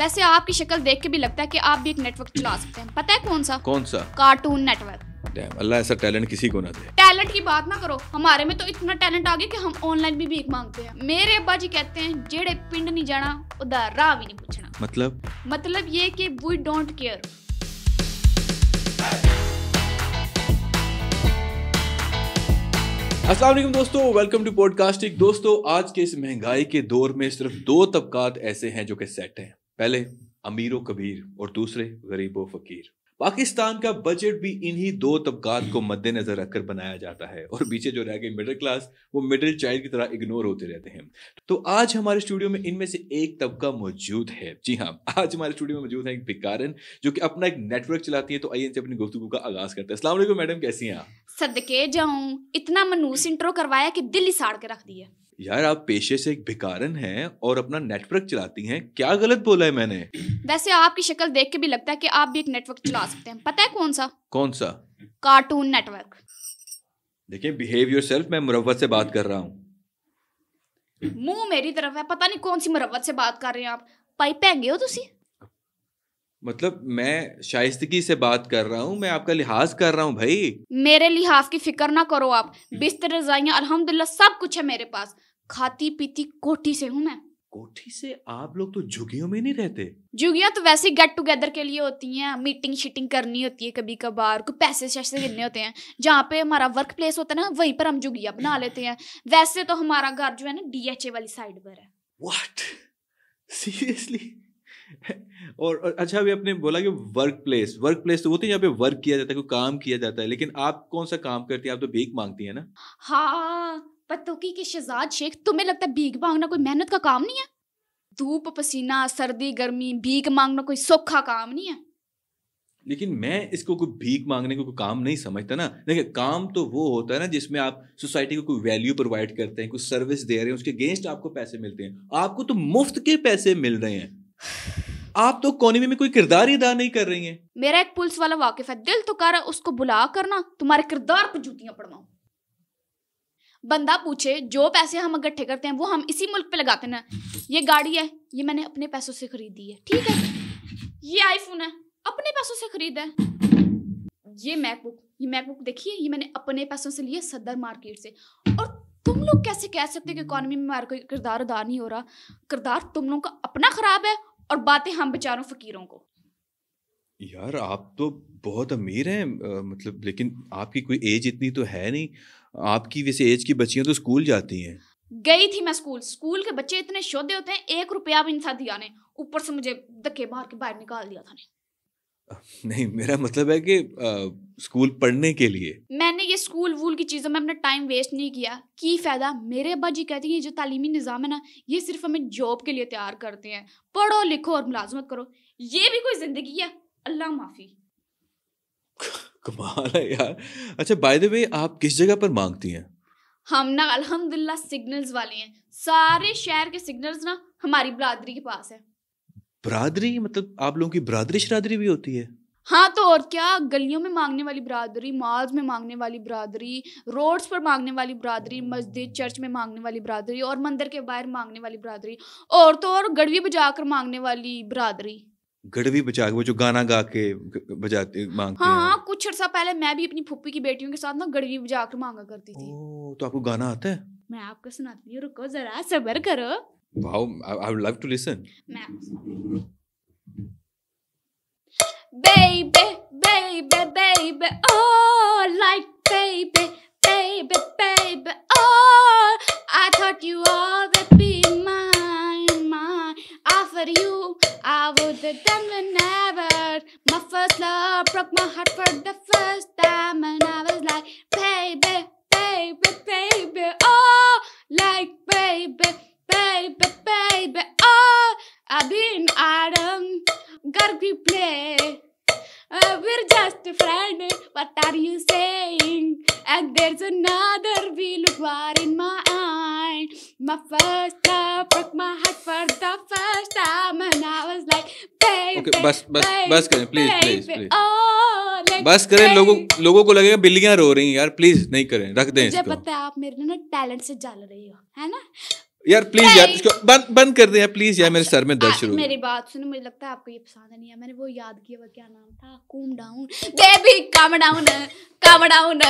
वैसे आपकी शक्ल देख के भी लगता है कि आप भी एक नेटवर्क चला सकते हैं पता है कौन सा कौन सा कार्टून नेटवर्क अल्लाह ऐसा टैलेंट किसी को ना दे टैलेंट की बात ना करो हमारे में तो इतना टैलेंट आ गया कि हम ऑनलाइन भी भीख मांगते हैं मेरे अब्बा जी कहते हैं जेड़े पिंड नहीं जाना उधर राह भी नहीं पूछना मतलब मतलब ये कि वी डोंट केयर असलम दोस्तों वेलकम टू पॉडकास्टिक दोस्तों आज के इस महंगाई के दौर में सिर्फ दो तबकात ऐसे हैं जो कि सेट हैं पहले अमीरों कबीर और दूसरे गरीबों फकीर पाकिस्तान का बजट भी इन्हीं दो तबकात को मद्देनजर रखकर बनाया जाता है और पीछे जो रह गए मिडिल क्लास वो मिडिल चाइल्ड की तरह इग्नोर होते रहते हैं तो आज हमारे स्टूडियो में इनमें से एक तबका मौजूद है जी हाँ आज हमारे स्टूडियो में मौजूद है एक भिकारन जो कि अपना एक नेटवर्क चलाती है तो आइए इनसे अपनी गुफ्तु का आगाज करते हैं असला मैडम कैसी हैं आप सदके जाऊं इतना मनूस इंट्रो करवाया कि दिल ही साड़ के रख दिया यार आप पेशे से एक भिकारन हैं और अपना नेटवर्क चलाती हैं क्या गलत बोला है मैंने वैसे आपकी शक्ल देख के भी लगता है कि आप भी एक नेटवर्क चला सकते हैं पता है कौन सा कौन सा कार्टून नेटवर्क देखिए बिहेव योरसेल्फ मैं मुरवत से बात कर रहा हूँ मुंह मेरी तरफ है पता नहीं कौन सी मुरवत से बात कर रहे हैं आप पाइप पहेंगे गए हो तुसी मतलब मैं शाइस्तगी से बात कर रहा हूँ मैं आपका लिहाज कर रहा हूँ भाई मेरे लिहाज की फिक्र ना करो आप बिस्तर रजाइयाँ अलहमदुल्ला सब कुछ है मेरे पास खाती पीती कोठी से हूँ मैं कोठी से आप लोग तो झुगियों में नहीं रहते झुगियाँ तो वैसे गेट टुगेदर के लिए होती हैं मीटिंग शीटिंग करनी होती है कभी कभार को पैसे शैसे गिनने होते हैं जहाँ पे हमारा वर्क प्लेस होता है ना वहीं पर हम झुगिया बना लेते हैं वैसे तो हमारा घर जो है ना डीएचए वाली साइड पर है व्हाट सीरियसली और और अच्छा अभी आपने बोला कि वर्क प्लेस वर्क प्लेस तो वो तो यहाँ पे वर्क किया जाता है कोई काम किया जाता है लेकिन आप कौन सा काम करती हैं आप तो भीख मांगती है ना हाँ पतोकी के शहजाद शेख तुम्हें लगता है भीख मांगना कोई मेहनत का काम नहीं है धूप पसीना सर्दी गर्मी भीख मांगना कोई सौखा काम नहीं है लेकिन मैं इसको कोई भीख मांगने को कोई काम नहीं समझता ना देखिए काम तो वो होता है ना जिसमें आप सोसाइटी को कोई वैल्यू प्रोवाइड करते हैं कुछ सर्विस दे रहे हैं उसके अगेंस्ट आपको पैसे मिलते हैं आपको तो मुफ्त के पैसे मिल रहे हैं आप तो इकोनॉमी में कोई किरदार ही अदा नहीं कर रही हैं मेरा एक पुलिस वाला वाकिफ है दिल तो कर उसको बुला करना तुम्हारे किरदार पर जूतियां पड़वाऊ बंदा पूछे जो पैसे हम इकट्ठे करते हैं वो हम इसी मुल्क पे लगाते हैं ये गाड़ी है ये मैंने अपने पैसों से खरीदी है ठीक है ये आईफोन है अपने पैसों से खरीदा है ये मैकबुक ये मैकबुक देखिए ये मैंने अपने पैसों से लिए सदर मार्केट से और तुम लोग कैसे कह सकते कि इकोनॉमी में हमारा कोई किरदार अदा नहीं हो रहा किरदार तुम लोगों का अपना ख़राब है और बातें हम बेचारों फ़कीरों को यार आप तो बहुत अमीर हैं मतलब लेकिन आपकी कोई एज इतनी तो है नहीं आपकी वैसे एज की बच्चियां तो स्कूल जाती हैं गई थी मैं स्कूल स्कूल के बच्चे इतने शोधे होते हैं एक रुपया भी इनसा दिया ने ऊपर से मुझे धक्के मार के बाहर निकाल दिया था ने नहीं मेरा मतलब है कि स्कूल पढ़ने के लिए मैंने ये स्कूल वूल की चीज़ों में अपना टाइम वेस्ट नहीं किया की फ़ायदा मेरे अब्बा जी कहते हैं जो तालीमी निज़ाम है ना ये सिर्फ हमें जॉब के लिए तैयार करते हैं पढ़ो लिखो और मुलाजमत करो ये भी कोई ज़िंदगी है अल्लाह माफी कमाल है यार अच्छा बाय द वे आप किस जगह पर मांगती हैं हम ना अल्हम्दुलिल्लाह सिग्नल्स वाले हैं सारे शहर के सिग्नल्स ना हमारी बरादरी के पास है बरादरी मतलब आप लोगों की बरादरी शरादरी भी होती है हाँ तो और क्या गलियों में मांगने वाली बरादरी मॉल्स में मांगने वाली बरादरी रोड्स पर मांगने वाली बरादरी मस्जिद चर्च में मांगने वाली बरादरी और मंदिर के बाहर मांगने वाली बरादरी और तो और गड़वी बजा कर मांगने वाली बरादरी गड़वी बजा वो जो गाना गा के बजाते मांगते हाँ, हैं हाँ कुछ अर्सा पहले मैं भी अपनी फुप्पी की बेटियों के साथ ना गड़वी बजा कर मांगा करती थी ओ, तो आपको गाना आता है मैं आपको सुनाती हूँ रुको जरा सबर करो wow I would love to listen मैं baby baby baby oh like baby baby baby oh i thought you always be mine were you, I would have done whenever. My first love broke my heart for the first time, and I was like, baby, baby, baby, oh, like baby, baby, baby, oh, I've been Adam, got we play. Uh, we're just a friend, what are you saying? And there's another wheel in my eye, my first time. Okay बस बस बस करें please please please बस करें लोगों लोगों को लगेगा बिल्लियां रो रही हैं यार प्लीज नहीं करें रख दें इसको पता है आप मेरे ना टैलेंट से जल रही हो है ना यार प्लीज यार इसको बंद बंद कर दे यार प्लीज यार मेरे अच्छा, सर में दर्द शुरू मेरी बात सुनो मुझे लगता है आपको ये पसंद नहीं है मैंने वो याद किया वो क्या नाम था come down baby come down come down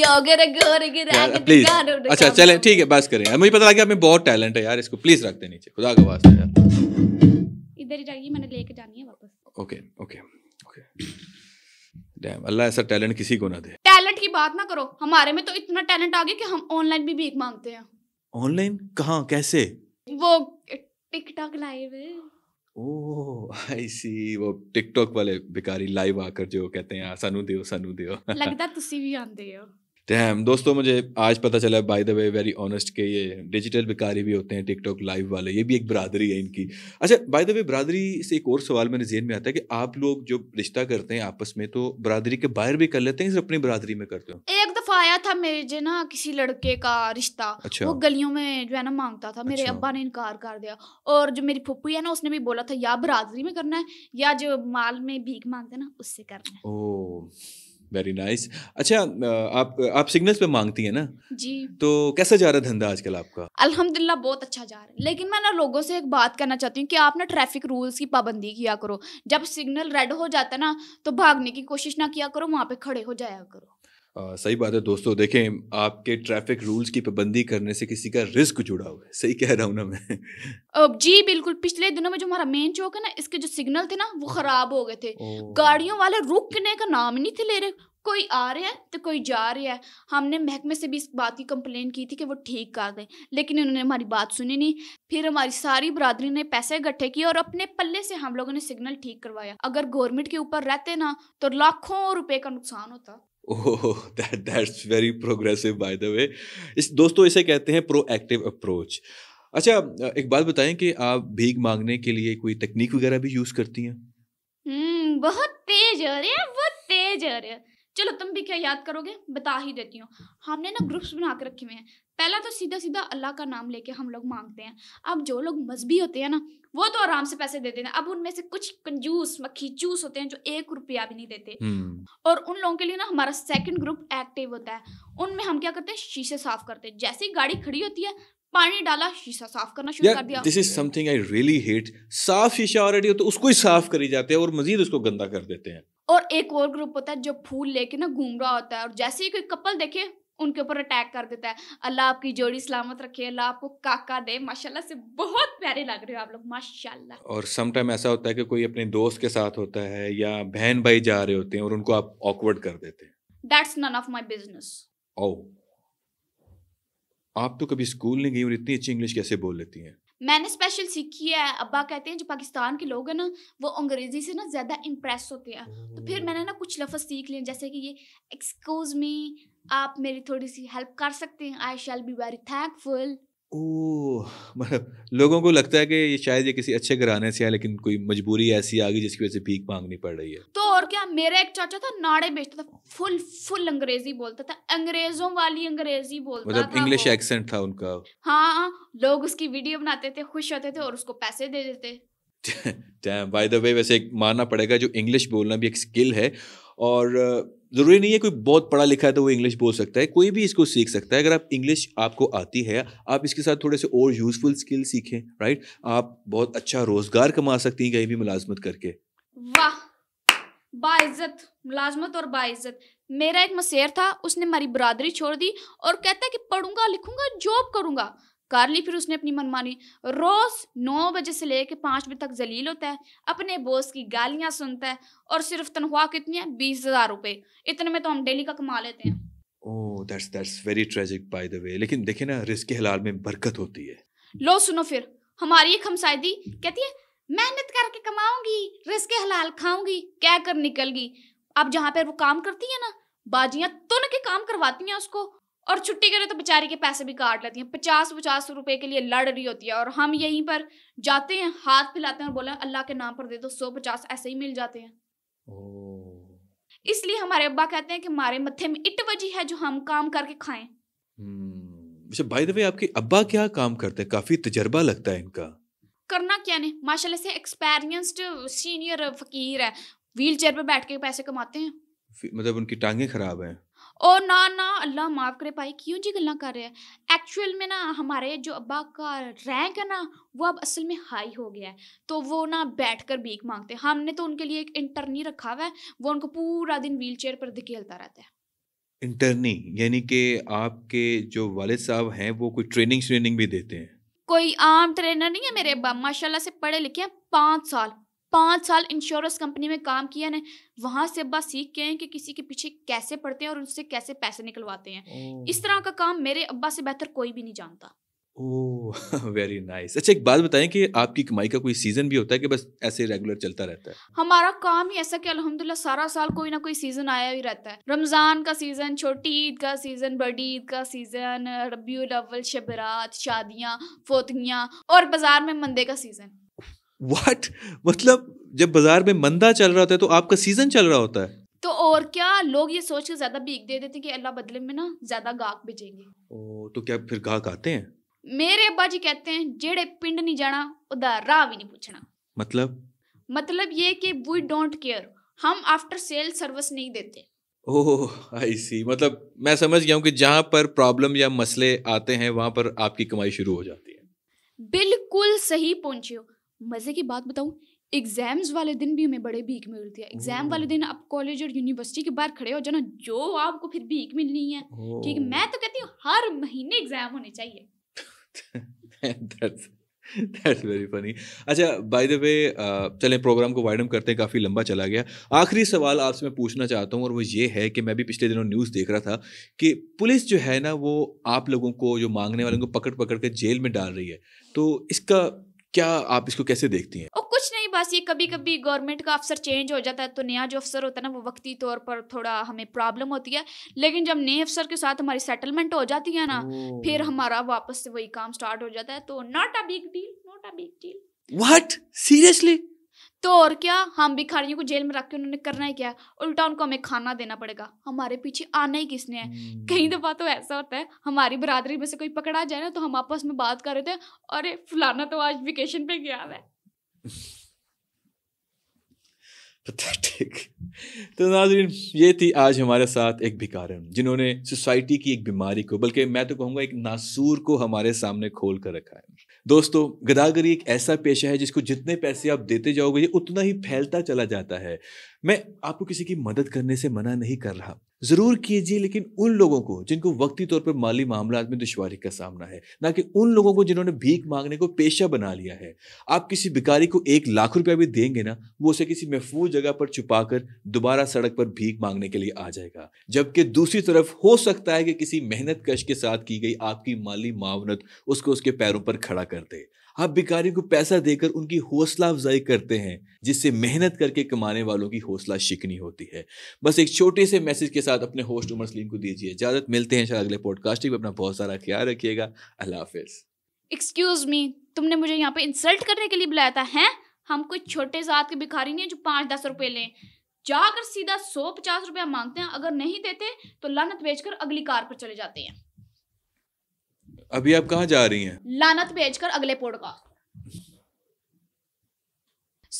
योगर गोर गिरा प्लीज अच्छा चलें ठीक है बस करें मुझे पता लगा आप में बहुत टैलेंट है यार इसको प्लीज रख दे नीचे खुदा का वास्ता यार इधर ही जाएगी मैंने लेके जानी है वापस ओके ओके ओके डैम अल्लाह ऐसा टैलेंट किसी को ना दे टैलेंट की बात ना करो हमारे में तो इतना टैलेंट आ गया कि हम ऑनलाइन भी भीख मांगते हैं ऑनलाइन कहाँ कैसे वो टिकटॉक लाइव ओह आई सी वो टिकटॉक वाले भिकारी लाइव आकर जो कहते हैं हाँ, सानू दियो सानू दियो लगता तुसी भी आंदे हो डैम दोस्तों मुझे आज पता चला by the way very honest के ये डिजिटल भिकारी भी होते हैं टिकटॉक लाइव वाले ये भी एक बरादरी है इनकी अच्छा बाय द वे बरादरी से एक और सवाल मेरे जेहन में आता है कि आप लोग जो रिश्ता करते हैं आपस में तो बरादरी के बाहर भी कर लेते हैं सिर्फ अपनी बरादरी में करते हो एक दफा आया था मेरे जो ना किसी लड़के का रिश्ता अच्छा। वो गलियों में जो है ना मांगता था मेरे अच्छा। अब्बा ने इनकार कर दिया और जो मेरी फुप्पी है ना उसने भी बोला था या बरादरी में करना है या जो माल में भीख मांगते ना उससे करना है वेरी नाइस अच्छा आप आप सिग्नल्स पे मांगती है ना जी तो कैसा जा रहा है धंधा आजकल आपका अल्हम्दुलिल्लाह बहुत अच्छा जा रहा है लेकिन मैं ना लोगों से एक बात करना चाहती हूँ कि आप ना ट्रैफिक रूल्स की पाबंदी किया करो जब सिग्नल रेड हो जाता है ना तो भागने की कोशिश ना किया करो वहाँ पे खड़े हो जाया करो आ, सही बात है दोस्तों देखें आपके ट्रैफिक रूल्स की पाबंदी करने से किसी का रिस्क जुड़ा हुआ है सही कह रहा हूँ ना मैं अब जी बिल्कुल पिछले दिनों में जो हमारा मेन चौक है ना इसके जो सिग्नल थे ना वो हाँ। खराब हो गए थे गाड़ियों वाले रुकने का नाम ही नहीं थे ले रहे कोई आ रहा है तो कोई जा रहा है हमने महकमे से भी इस बात की कंप्लेन की थी कि वो ठीक कर दें लेकिन उन्होंने हमारी बात सुनी नहीं फिर हमारी सारी बरादरी ने पैसे इकट्ठे किए और अपने पल्ले से हम लोगों ने सिग्नल ठीक करवाया अगर गवर्नमेंट के ऊपर रहते ना तो लाखों रुपए का नुकसान होता oh that that's very progressive by the way इस दोस्तों इसे कहते हैं प्रोएक्टिव अप्रोच अच्छा एक बात बताएं कि आप भीख मांगने के लिए कोई तकनीक वगैरह भी यूज करती हैं हम्म hmm, बहुत तेज हो रहे हैं बहुत तेज हो रहे हैं चलो तुम भी क्या याद करोगे बता ही देती हूँ हमने ना ग्रुप्स बना के रखे हुए हैं पहला तो सीधा सीधा अल्लाह का नाम लेके हम लोग मांगते हैं अब जो लोग मजहबी होते हैं ना वो तो आराम से पैसे देते हैं अब उनमें से कुछ कंजूस मक्खी चूस होते हैं जो एक रुपया भी नहीं देते हम्म। और उन लोगों के लिए ना हमारा सेकंड ग्रुप एक्टिव होता है उनमें हम क्या करते हैं शीशे साफ करते हैं जैसे ही गाड़ी खड़ी होती है पानी डाला शीशा साफ करना शुरू कर दिया this is something I really hate साफ शीशा ऑलरेडी होता है उसको ही साफ करी जाते हैं और मजीद उसको गंदा कर देते हैं और एक और ग्रुप होता है जो फूल लेके ना घूम रहा होता है और जैसे ही कोई कपल देखे उनके ऊपर अटैक कर देता है अल्लाह आपकी जोड़ी सलामत रखे अल्लाह आपको काका दे माशाल्लाह से बहुत प्यारे लग रहे हो आप लोग माशाल्लाह और समटाइम ऐसा होता है कि कोई अपने दोस्त के साथ होता है या बहन भाई जा रहे होते हैं और उनको आप ऑकवर्ड कर देते हैं that's none of my business oh आप तो कभी स्कूल नहीं गई और इतनी अच्छी इंग्लिश कैसे बोल लेती हैं मैंने स्पेशल सीखी है अब्बा कहते हैं जो पाकिस्तान के लोग हैं ना वो अंग्रेजी से ना ज़्यादा इम्प्रेस होते हैं तो फिर मैंने ना कुछ लफ्ज़ सीख लिए जैसे कि ये एक्सक्यूज़ मी आप मेरी थोड़ी सी हेल्प कर सकते हैं I shall be very thankful oh मतलब लोगों को लगता है कि ये शायद ये किसी अच्छे घराने से है लेकिन कोई मजबूरी ऐसी आ गई जिसकी वजह से भीख मांगनी पड़ रही है तो और क्या मेरा एक चाचा था नाड़े बेचता था फुल फुल अंग्रेजी बोलता था अंग्रेजों वाली अंग्रेजी बोलता मतलब इंग्लिश एक्सेंट था उनका हाँ लोग उसकी वीडियो बनाते थे खुश होते थे और उसको पैसे दे देते बाय द वे वैसे एक मानना पड़ेगा जो इंग्लिश बोलना भी एक स्किल है और ज़रूरी नहीं है कोई बहुत पढ़ा लिखा है तो वो इंग्लिश बोल सकता है कोई भी इसको सीख सकता है अगर आप इंग्लिश आपको आती है आप इसके साथ थोड़े से और यूज़फुल स्किल सीखें राइट आप बहुत अच्छा रोज़गार कमा सकती हैं कहीं भी मुलाजमत करके वाह बाइज्जत मुलाजमत और बाइज्जत मेरा एक मसेर था उसने मेरी बरादरी छोड़ दी और कहता है कि पढ़ूंगा लिखूंगा जॉब करूंगा कर ली फिर उसने अपनी मनमानी रोज़ नौ बजे से लेकर पाँच बजे तक जलील होता है अपने बॉस की गालियाँ सुनता है और सिर्फ तनख्वाह कितनी है बीस हज़ार रुपये इतने में तो हम डेली का कमा लेते हैं very tragic by the way लेकिन देखे ना रिस्क हलाल में बरकत होती है लो सुनो फिर हमारी एक हमसायदी कहती है मेहनत करके कमाऊंगी रिस्क हलाल खाऊंगी कर निकल गई अब जहाँ पर वो काम करती है ना बाजियाँ तुन के काम करवाती हैं उसको और छुट्टी करे तो बेचारे के पैसे भी काट लेती हैं पचास पचास रुपए के लिए लड़ रही होती है और हम यहीं पर जाते हैं हाथ फैलाते हैं और बोले अल्लाह के नाम पर दे दो सौ पचास ऐसे ही मिल जाते हैं इसलिए हमारे अब्बा कहते हैं कि हमारे मत्थे में इट वजी है जो हम काम करके खाएं भाई बाय द वे आपके अब्बा क्या काम करते हैं काफी तजर्बा लगता है इनका करना क्या नहीं माशाल्लाह से एक्सपीरियंस्ड सीनियर फकीर है व्हील चेयर पर बैठ के पैसे कमाते हैं मतलब उनकी टांगे खराब हैं ओ ना ना अल्लाह माफ़ करे भाई क्यों जी गल्ला कर रहे हैं एक्चुअल में ना हमारे जो अब्बा का रैंक है ना वो अब असल में हाई हो गया है तो वो ना बैठ कर भीख मांगते हैं हमने तो उनके लिए एक इंटरनी रखा हुआ है वो उनको पूरा दिन व्हील चेयर पर धकेलता रहता है इंटरनी यानी कि आपके जो वाले साहब हैं वो कोई ट्रेनिंग श्रेनिंग भी देते हैं कोई आम ट्रेनर नहीं है मेरे अब्बा माशाल्लाह से पढ़े लिखे हैं पाँच साल पाँच साल इंश्योरेंस कंपनी में काम किया ना वहाँ से अब सीख के हैं कि किसी के पीछे कैसे पड़ते हैं और उनसे कैसे पैसे निकलवाते हैं इस तरह का काम मेरे अब्बा से बेहतर कोई भी नहीं जानता वेरी नाइस अच्छा एक बात बताएं कि आपकी कमाई का कोई सीजन भी होता है कि बस ऐसे रेगुलर चलता रहता है हमारा काम ही ऐसा कि अल्हम्दुलिल्लाह सारा साल कोई ना कोई सीजन आया ही रहता है रमजान का सीजन छोटी ईद का सीजन बड़ी ईद का सीजन रबी अव्वल शबरात शादियाँ फोतियाँ और बाजार में मंदे का सीजन वाट मतलब जब बाजार में मंदा चल रहा होता है तो आपका सीजन चल रहा होता है तो और क्या लोग ये सोच के ज्यादा बीक दे देते कि अल्लाह बदले में ना ज्यादा गाहक बेचेंगे ओ तो क्या फिर गाहक आते हैं मेरे अब्बा जी कहते हैं जेड़े पिंड नहीं जाना उधर राह भी नहीं पूछना मतलब मतलब ये कि वी डोंट केयर हम आफ्टर सेल सर्विस नहीं देते ओह आई सी मतलब मैं समझ गया हूँ कि जहाँ पर प्रॉब्लम या मसले आते हैं वहाँ पर आपकी कमाई शुरू हो जाती है बिल्कुल सही पहुंचे हो मज़े की बात बताऊँ एग्ज़ाम्स वाले दिन भी हमें बड़े भीख मिलती है एग्ज़ाम वाले दिन आप कॉलेज और यूनिवर्सिटी के बाहर खड़े हो जाना जो आपको फिर भीख मिलनी है ठीक है मैं तो कहती हूँ हर महीने एग्ज़ाम होने चाहिए That's very funny. अच्छा बाय द वे चलें प्रोग्राम को वाइडम करते हैं काफ़ी लंबा चला गया आखिरी सवाल आपसे मैं पूछना चाहता हूँ और वो ये है कि मैं भी पिछले दिनों न्यूज़ देख रहा था कि पुलिस जो है ना वो आप लोगों को जो मांगने वालों को पकड़ पकड़ के जेल में डाल रही है तो इसका क्या आप इसको कैसे देखती हैं कुछ नहीं बस ये कभी कभी गवर्नमेंट का अफसर चेंज हो जाता है तो नया जो अफसर होता है ना वो वक्ती तौर पर थोड़ा हमें प्रॉब्लम होती है लेकिन जब नए अफसर के साथ हमारी सेटलमेंट हो जाती है ना फिर हमारा वापस से वही काम स्टार्ट हो जाता है तो not a big deal not a big deal what seriously तो और क्या हम भिखारियों को जेल में रख के उन्होंने करना ही क्या उल्टा उनको हमें खाना देना पड़ेगा हमारे पीछे आना ही किसने है कहीं हम्म। दफ़ा तो ऐसा होता है हमारी बरादरी में से कोई पकड़ा जाए ना तो हम आपस में बात कर रहे थे अरे फलाना तो आज वेकेशन पे गया है पथेटिक तो नाजरीन ये थी आज हमारे साथ एक भिकारन जिन्होंने सोसाइटी की एक बीमारी को बल्कि मैं तो कहूँगा एक नासूर को हमारे सामने खोल कर रखा है दोस्तों गदागरी एक ऐसा पेशा है जिसको जितने पैसे आप देते जाओगे ये उतना ही फैलता चला जाता है मैं आपको किसी की मदद करने से मना नहीं कर रहा ज़रूर कीजिए लेकिन उन लोगों को जिनको वक्ती तौर पर माली मामला में दुशारी का सामना है ना कि उन लोगों को जिन्होंने भीख मांगने को पेशा बना लिया है आप किसी भिकारी को एक लाख रुपया भी देंगे ना वो उसे किसी महफूज जगह पर छुपा कर दोबारा सड़क पर भीख मांगने के लिए आ जाएगा जबकि दूसरी तरफ हो सकता है कि किसी मेहनत कश के साथ की गई आपकी माली मावनत उसको उसके पैरों पर खड़ा कर दे आप भिकारी को पैसा देकर उनकी हौसला अफजाई करते हैं जिससे मेहनत करके कमाने वालों की हौसला शिकनी होती है बस एक छोटे से मैसेज के साथ अपने होस्ट उमर सलीम को दीजिए इजाजत मिलते हैं शायद अगले पॉडकास्टिंग में अपना बहुत सारा ख्याल रखिएगा अल्लाह हाफिज एक्सक्यूज मी तुमने मुझे यहाँ पे इंसल्ट करने के लिए बुलाया था हैं हम कोई छोटे जात के भिखारी नहीं है जो पाँच दस रुपए लें जाकर सीधा सौ पचास रुपया मांगते हैं अगर नहीं देते तो लानत बेचकर अगली कार पर चले जाते हैं अभी आप कहाँ जा रही हैं लानत बेचकर अगले पोड़ का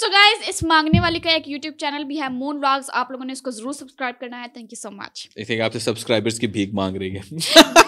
सो गाइज इस मांगने वाले का एक यूट्यूब चैनल भी है मून व्लॉग्स आप लोगों ने इसको जरूर सब्सक्राइब करना है थैंक यू सो मच इसे आपसे सब्सक्राइबर्स की भीख मांग रही है